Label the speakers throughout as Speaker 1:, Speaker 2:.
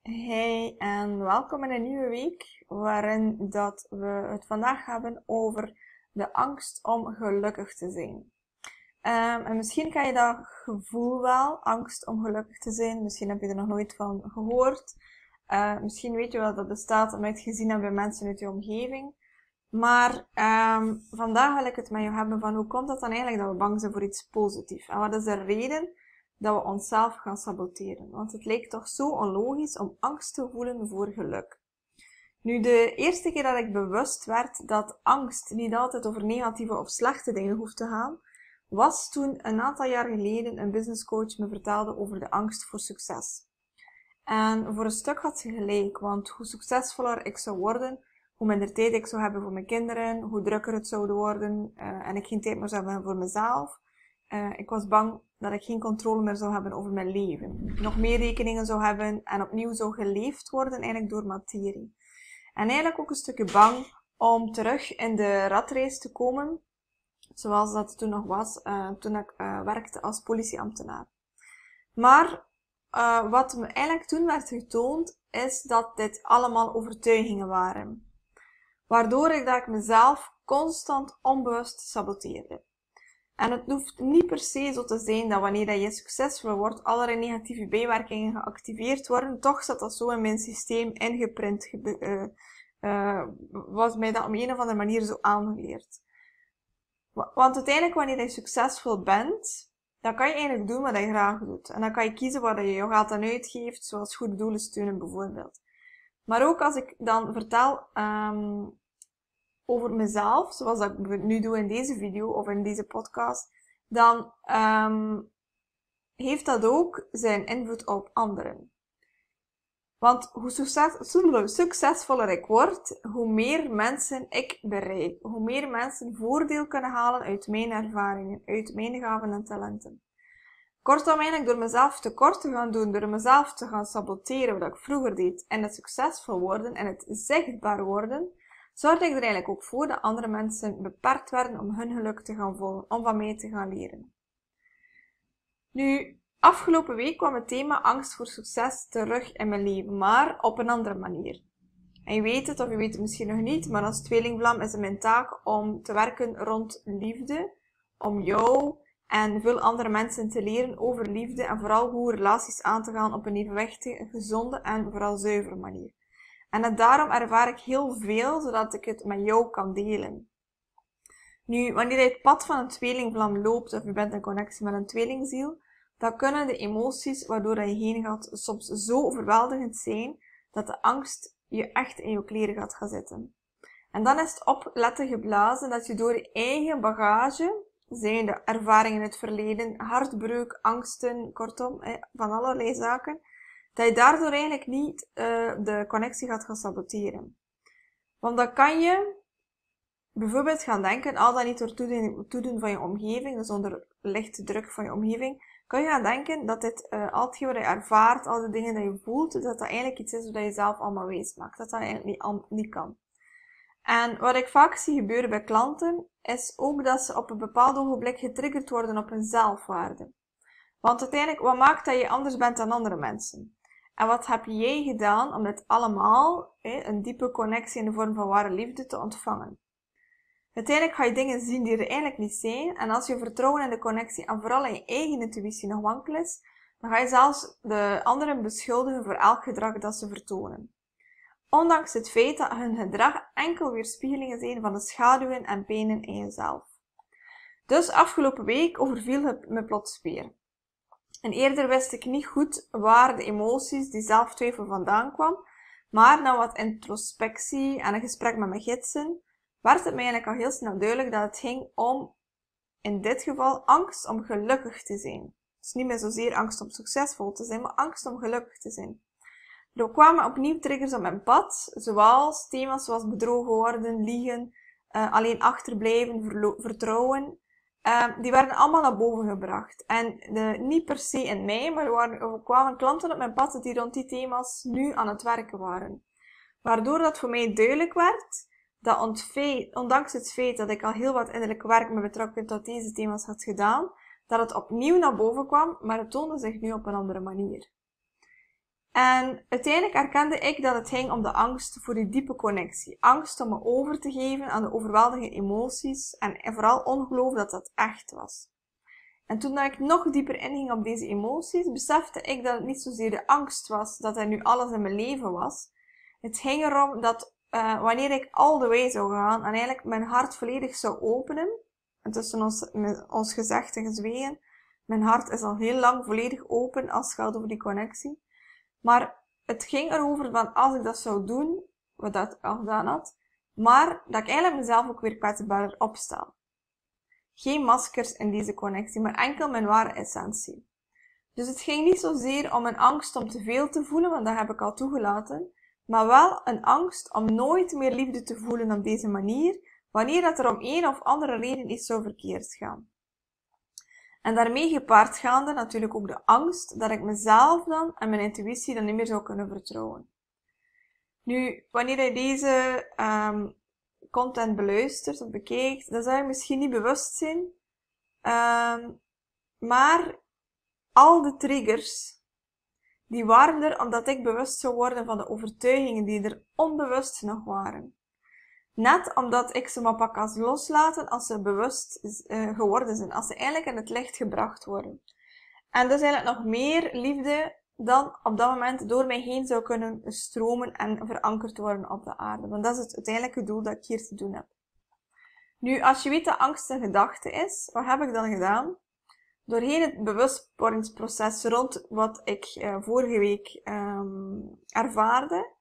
Speaker 1: Hey en welkom in een nieuwe week waarin dat we het vandaag hebben over de angst om gelukkig te zijn. Ehm, en misschien ken je dat gevoel wel, angst om gelukkig te zijn. Misschien heb je er nog nooit van gehoord. Eh, misschien weet je wel dat het bestaat omdat je het gezien hebt bij mensen uit je omgeving. Maar ehm, vandaag wil ik het met jou hebben van hoe komt het dan eigenlijk dat we bang zijn voor iets positiefs? En wat is de reden dat we onszelf gaan saboteren. Want het lijkt toch zo onlogisch om angst te voelen voor geluk. Nu, de eerste keer dat ik bewust werd dat angst niet altijd over negatieve of slechte dingen hoeft te gaan, was toen een aantal jaar geleden een businesscoach me vertelde over de angst voor succes. En voor een stuk had ze gelijk, want hoe succesvoller ik zou worden, hoe minder tijd ik zou hebben voor mijn kinderen, hoe drukker het zou worden eh, en ik geen tijd meer zou hebben voor mezelf, eh, ik was bang dat ik geen controle meer zou hebben over mijn leven. Nog meer rekeningen zou hebben en opnieuw zou geleefd worden eigenlijk door materie. En eigenlijk ook een stukje bang om terug in de ratrace te komen, zoals dat toen nog was, eh, toen ik eh, werkte als politieambtenaar. Maar wat me eigenlijk toen werd getoond, is dat dit allemaal overtuigingen waren. Waardoor ik dat ik mezelf constant onbewust saboteerde. En het hoeft niet per se zo te zijn dat wanneer je succesvol wordt, allerlei negatieve bijwerkingen geactiveerd worden. Toch zat dat zo in mijn systeem ingeprint. Uh, was mij dat op een of andere manier zo aangeleerd. Want uiteindelijk, wanneer je succesvol bent, dan kan je eigenlijk doen wat je graag doet. En dan kan je kiezen waar je je gaat aan uitgeeft, zoals goede doelen steunen bijvoorbeeld. Maar ook als ik dan vertel ehm, over mezelf, zoals dat ik nu doe in deze video of in deze podcast, dan ehm, heeft dat ook zijn invloed op anderen. Want hoe succes, succesvoller ik word, hoe meer mensen ik bereik, hoe meer mensen voordeel kunnen halen uit mijn ervaringen, uit mijn gaven en talenten. Kortom, eigenlijk door mezelf tekort te gaan doen, door mezelf te gaan saboteren wat ik vroeger deed, en het succesvol worden en het zichtbaar worden, zorgde ik er eigenlijk ook voor dat andere mensen beperkt werden om hun geluk te gaan volgen, om van mij te gaan leren. Nu, afgelopen week kwam het thema angst voor succes terug in mijn leven, maar op een andere manier. En je weet het of je weet het misschien nog niet, maar als tweelingvlam is het mijn taak om te werken rond liefde, om jou en veel andere mensen te leren over liefde en vooral hoe relaties aan te gaan op een evenwichtige, gezonde en vooral zuivere manier. En dat daarom ervaar ik heel veel, zodat ik het met jou kan delen. Nu, wanneer je het pad van een tweelingvlam loopt of je bent in connectie met een tweelingziel, dan kunnen de emoties waardoor je heen gaat soms zo overweldigend zijn dat de angst je echt in je kleren gaat gaan zitten. En dan is het opletten geblazen dat je door je eigen bagage, zijn de ervaringen in het verleden, hartbreuk, angsten, kortom, van allerlei zaken, dat je daardoor eigenlijk niet eh, de connectie gaat gaan saboteren. Want dan kan je bijvoorbeeld gaan denken, al dat niet door toedoen, toedoen van je omgeving, dus onder lichte druk van je omgeving, kan je gaan denken dat dit, eh, al hetgeen wat je ervaart, al de dingen die je voelt, dat dat eigenlijk iets is wat je zelf allemaal wees maakt. Dat dat eigenlijk niet, niet kan. En wat ik vaak zie gebeuren bij klanten, is ook dat ze op een bepaald ogenblik getriggerd worden op hun zelfwaarde. Want uiteindelijk, wat maakt dat je anders bent dan andere mensen? En wat heb jij gedaan om dit allemaal, een diepe connectie in de vorm van ware liefde, te ontvangen? Uiteindelijk ga je dingen zien die er eigenlijk niet zijn. En als je vertrouwen in de connectie en vooral in je eigen intuïtie nog wankel is, dan ga je zelfs de anderen beschuldigen voor elk gedrag dat ze vertonen. Ondanks het feit dat hun gedrag enkel weerspiegelingen zijn van de schaduwen en penen in jezelf. Dus afgelopen week overviel het me plots weer. En eerder wist ik niet goed waar de emoties, die zelftwijfel vandaan kwam. Maar na wat introspectie en een gesprek met mijn gidsen, werd het mij eigenlijk al heel snel duidelijk dat het ging om, in dit geval, angst om gelukkig te zijn. Dus niet meer zozeer angst om succesvol te zijn, maar angst om gelukkig te zijn. Er kwamen opnieuw triggers op mijn pad, zoals thema's zoals bedrogen worden, liegen, eh, alleen achterblijven, vertrouwen Ehm, die werden allemaal naar boven gebracht. En de, niet per se in mij, maar er, waren, kwamen klanten op mijn pad die rond die thema's nu aan het werken waren. Waardoor dat voor mij duidelijk werd dat ondanks het feit dat ik al heel wat innerlijk werk met betrekking tot deze thema's had gedaan, dat het opnieuw naar boven kwam, maar het toonde zich nu op een andere manier. En uiteindelijk herkende ik dat het ging om de angst voor die diepe connectie. Angst om me over te geven aan de overweldigende emoties en vooral ongeloof dat dat echt was. En toen ik nog dieper inging op deze emoties, besefte ik dat het niet zozeer de angst was dat er nu alles in mijn leven was. Het ging erom dat eh, wanneer ik all the way zou gaan en eigenlijk mijn hart volledig zou openen, en tussen ons, ons gezegd en gezwegen, mijn hart is al heel lang volledig open als het gaat over die connectie, maar het ging erover van als ik dat zou doen, wat dat al gedaan had, maar dat ik eigenlijk mezelf ook weer kwetsbaarder opstel. Geen maskers in deze connectie, maar enkel mijn ware essentie. Dus het ging niet zozeer om een angst om te veel te voelen, want dat heb ik al toegelaten, maar wel een angst om nooit meer liefde te voelen op deze manier, wanneer dat er om een of andere reden iets zou verkeerd gaan. En daarmee gepaard gaande natuurlijk ook de angst dat ik mezelf dan en mijn intuïtie dan niet meer zou kunnen vertrouwen. Nu, wanneer je deze um, content beluistert of bekijkt, dan zou je misschien niet bewust zijn. Um, maar al de triggers, die waren er omdat ik bewust zou worden van de overtuigingen die er onbewust nog waren. Net omdat ik ze maar pak als loslaten als ze bewust eh, geworden zijn. Als ze eigenlijk in het licht gebracht worden. En dus eigenlijk nog meer liefde dan op dat moment door mij heen zou kunnen stromen en verankerd worden op de aarde. Want dat is het uiteindelijke doel dat ik hier te doen heb. Nu, als je weet dat angst een gedachte is, wat heb ik dan gedaan? Doorheen het bewustwordingsproces rond wat ik eh, vorige week ehm, ervaarde,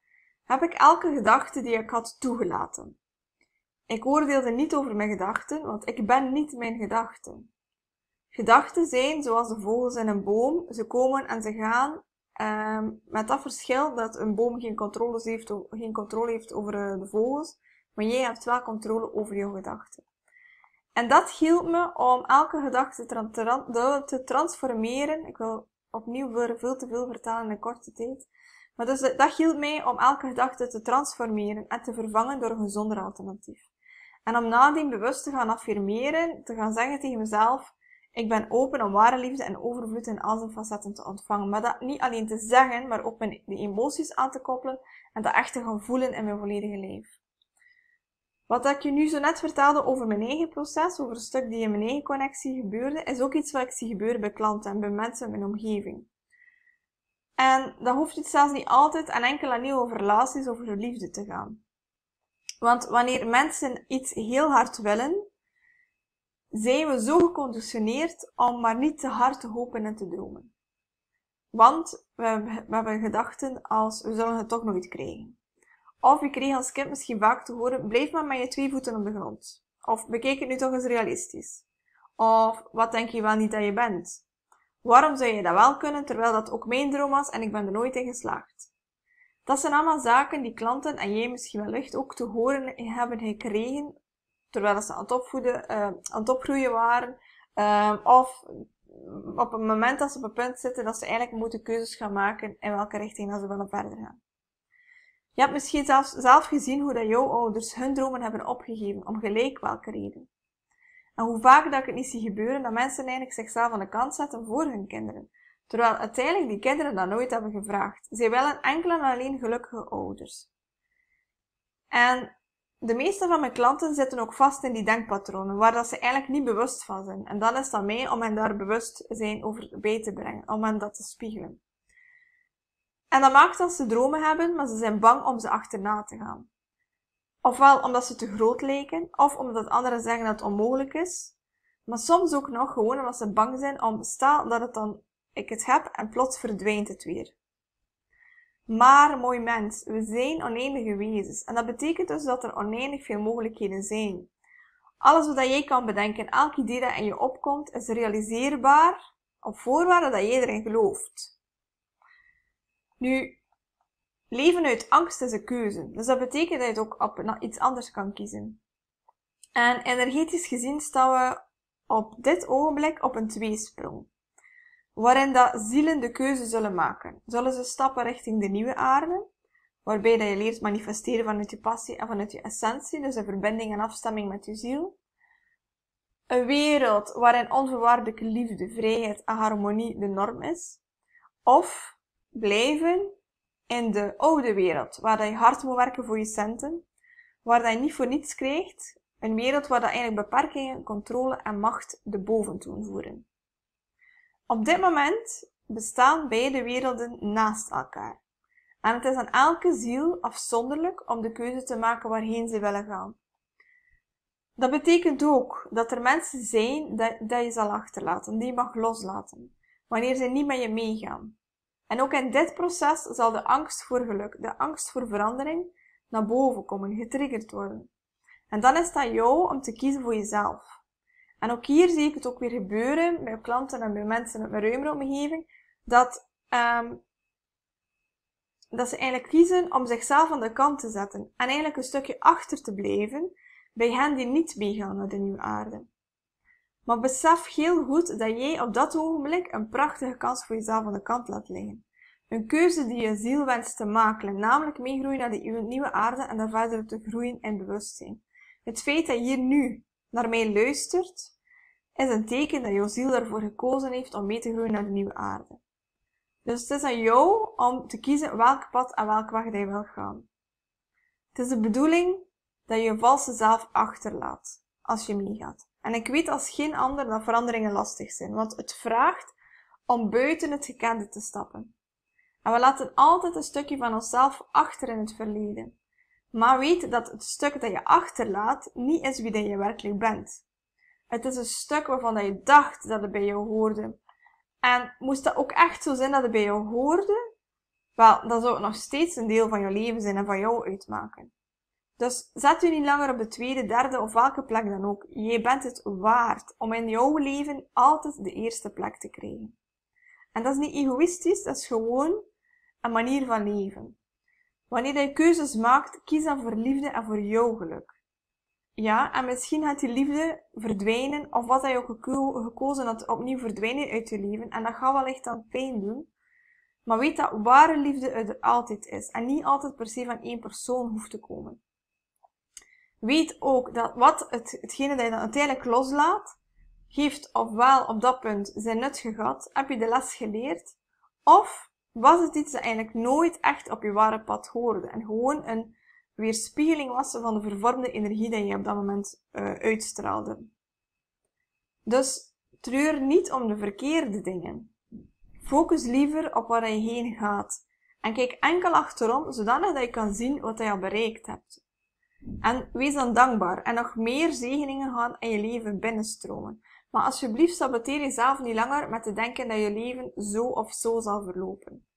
Speaker 1: heb ik elke gedachte die ik had toegelaten. Ik oordeelde niet over mijn gedachten, want ik ben niet mijn gedachten. Gedachten zijn zoals de vogels in een boom. Ze komen en ze gaan. Ehm, met dat verschil dat een boom geen, heeft, geen controle heeft over eh, de vogels. Maar jij hebt wel controle over jouw gedachten. En dat hielp me om elke gedachte te transformeren. Ik wil opnieuw veel te veel vertalen in een korte tijd. Maar dus dat hielp mij om elke gedachte te transformeren en te vervangen door een gezonder alternatief. En om nadien bewust te gaan affirmeren, te gaan zeggen tegen mezelf, ik ben open om ware liefde en overvloed in al zijn facetten te ontvangen. Maar dat niet alleen te zeggen, maar ook mijn, de emoties aan te koppelen en dat echt te gaan voelen in mijn volledige leven. Wat ik je nu zo net vertelde over mijn eigen proces, over een stuk die in mijn eigen connectie gebeurde, is ook iets wat ik zie gebeuren bij klanten en bij mensen in mijn omgeving. En dat hoeft het zelfs niet altijd en enkel aan nieuwe over relaties over liefde te gaan. Want wanneer mensen iets heel hard willen, zijn we zo geconditioneerd om maar niet te hard te hopen en te dromen. Want we, hebben gedachten als we zullen het toch nooit krijgen. Of je kreeg als kind misschien vaak te horen, blijf maar met je twee voeten op de grond. Of bekijk het nu toch eens realistisch. Of wat denk je wel niet dat je bent? Waarom zou je dat wel kunnen terwijl dat ook mijn droom was en ik ben er nooit in geslaagd? Dat zijn allemaal zaken die klanten en jij misschien wel wellicht ook te horen hebben gekregen terwijl ze aan het, opvoeden, eh, aan het opgroeien waren. Ehm, of op het moment dat ze op het punt zitten dat ze eigenlijk moeten keuzes gaan maken in welke richting ze willen verder gaan. Je hebt misschien zelfs zelf gezien hoe dat jouw ouders hun dromen hebben opgegeven, om gelijk welke reden. En hoe vaak dat ik het niet zie gebeuren dat mensen eigenlijk zichzelf aan de kant zetten voor hun kinderen terwijl uiteindelijk die kinderen dat nooit hebben gevraagd. Zij willen enkel en alleen gelukkige ouders. En de meeste van mijn klanten zitten ook vast in die denkpatronen, waar dat ze eigenlijk niet bewust van zijn. En dan is dat mij om hen daar bewust zijn over bij te brengen, om hen dat te spiegelen. En dat maakt dat ze dromen hebben, maar ze zijn bang om ze achterna te gaan. Ofwel omdat ze te groot lijken, of omdat anderen zeggen dat het onmogelijk is. Maar soms ook nog gewoon omdat ze bang zijn om, staan dat het dan ik het heb en plots verdwijnt het weer. Maar, mooi mens, we zijn oneindige wezens. En dat betekent dus dat er oneindig veel mogelijkheden zijn. Alles wat jij kan bedenken, elk idee dat in je opkomt, is realiseerbaar op voorwaarde dat jij erin gelooft. Nu, leven uit angst is een keuze. Dus dat betekent dat je ook op iets anders kan kiezen. En energetisch gezien staan we op dit ogenblik op een tweesprong waarin dat zielen de keuze zullen maken. Zullen ze stappen richting de nieuwe aarde, waarbij dat je leert manifesteren vanuit je passie en vanuit je essentie, dus in verbinding en afstemming met je ziel. Een wereld waarin onvoorwaardelijke liefde, vrijheid en harmonie de norm is. Of blijven in de oude wereld, waar dat je hard moet werken voor je centen, waar dat je niet voor niets krijgt. Een wereld waar dat eigenlijk beperkingen, controle en macht de boventoon voeren. Op dit moment bestaan beide werelden naast elkaar. En het is aan elke ziel afzonderlijk om de keuze te maken waarheen ze willen gaan. Dat betekent ook dat er mensen zijn dat, je zal achterlaten, die je mag loslaten, wanneer ze niet met je meegaan. En ook in dit proces zal de angst voor geluk, de angst voor verandering, naar boven komen, getriggerd worden. En dan is het aan jou om te kiezen voor jezelf. En ook hier zie ik het ook weer gebeuren bij klanten en bij mensen met mijn ruimere omgeving, dat, um, dat ze eigenlijk kiezen om zichzelf aan de kant te zetten en eigenlijk een stukje achter te blijven bij hen die niet meegaan naar de nieuwe aarde. Maar besef heel goed dat jij op dat ogenblik een prachtige kans voor jezelf aan de kant laat liggen. Een keuze die je ziel wenst te maken, namelijk meegroeien naar de nieuwe aarde en daar verder te groeien in bewustzijn. Het feit dat je hier nu naar mij luistert, is een teken dat jouw ziel ervoor gekozen heeft om mee te groeien naar de nieuwe aarde. Dus het is aan jou om te kiezen welk pad en welk weg jij wil gaan. Het is de bedoeling dat je je valse zelf achterlaat als je meegaat. En ik weet als geen ander dat veranderingen lastig zijn, want het vraagt om buiten het gekende te stappen. En we laten altijd een stukje van onszelf achter in het verleden. Maar weet dat het stuk dat je achterlaat niet is wie dat je werkelijk bent. Het is een stuk waarvan je dacht dat het bij jou hoorde. En moest dat ook echt zo zijn dat het bij jou hoorde? Wel, dan zou het nog steeds een deel van je leven zijn en van jou uitmaken. Dus zet u niet langer op de tweede, derde of welke plek dan ook. Je bent het waard om in jouw leven altijd de eerste plek te krijgen. En dat is niet egoïstisch, dat is gewoon een manier van leven. Wanneer je keuzes maakt, kies dan voor liefde en voor jouw geluk. Ja, en misschien gaat die liefde verdwijnen, of wat je ook gekozen had, opnieuw verdwijnen uit je leven. En dat gaat wellicht dan pijn doen. Maar weet dat ware liefde er altijd is. En niet altijd per se van één persoon hoeft te komen. Weet ook dat wat het, hetgene dat je dan uiteindelijk loslaat, heeft ofwel op dat punt zijn nut gehad, heb je de les geleerd, of was het iets dat eigenlijk nooit echt op je ware pad hoorde. En gewoon een weerspiegeling was van de vervormde energie die je op dat moment uh, uitstraalde. Dus treur niet om de verkeerde dingen. Focus liever op waar je heen gaat. En kijk enkel achterom, zodanig dat je kan zien wat je al bereikt hebt. En wees dan dankbaar en nog meer zegeningen gaan in je leven binnenstromen. Maar alsjeblieft saboteer jezelf niet langer met te denken dat je leven zo of zo zal verlopen.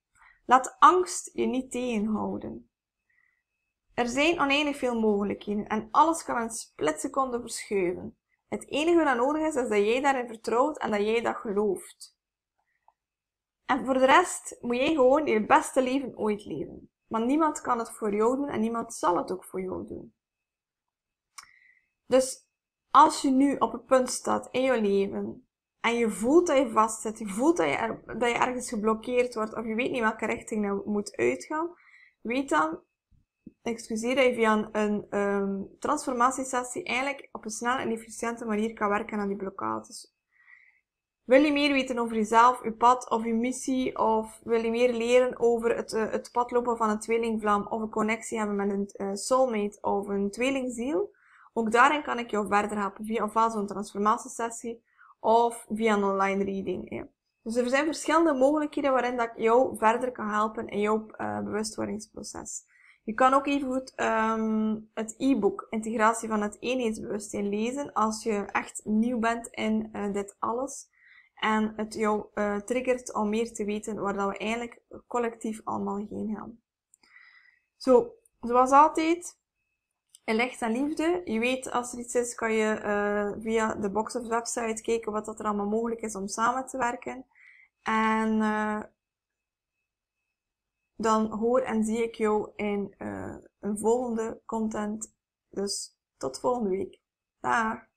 Speaker 1: Laat angst je niet tegenhouden. Er zijn oneindig veel mogelijkheden en alles kan een splitseconde verschuiven. Het enige wat nodig is, is dat jij daarin vertrouwt en dat jij dat gelooft. En voor de rest moet jij gewoon je beste leven ooit leven. Maar niemand kan het voor jou doen en niemand zal het ook voor jou doen. Dus als je nu op een punt staat in je leven en je voelt dat je vastzit, je voelt dat je, dat je ergens geblokkeerd wordt of je weet niet welke richting je moet uitgaan, weet dan, excuseer, dat je via een, ehm, transformatiesessie eigenlijk op een snelle en efficiënte manier kan werken aan die blokkades. Wil je meer weten over jezelf, je pad of je missie, of wil je meer leren over het, eh, het pad lopen van een tweelingvlam of een connectie hebben met een eh, soulmate of een tweelingziel? Ook daarin kan ik jou verder helpen via ofwel zo'n transformatiesessie of via een online reading. Dus er zijn verschillende mogelijkheden waarin dat ik jou verder kan helpen in jouw eh, bewustwordingsproces. Je kan ook even goed ehm, het e-book Integratie van het Eenheidsbewustzijn lezen als je echt nieuw bent in eh, dit alles. En het jou uh, triggert om meer te weten waar dat we eigenlijk collectief allemaal heen gaan. Zo, zoals altijd, en licht liefde. Je weet, als er iets is, kan je uh, via de box of website kijken wat dat er allemaal mogelijk is om samen te werken. En uh, dan hoor en zie ik jou in uh, een volgende content. Dus tot volgende week. Daag!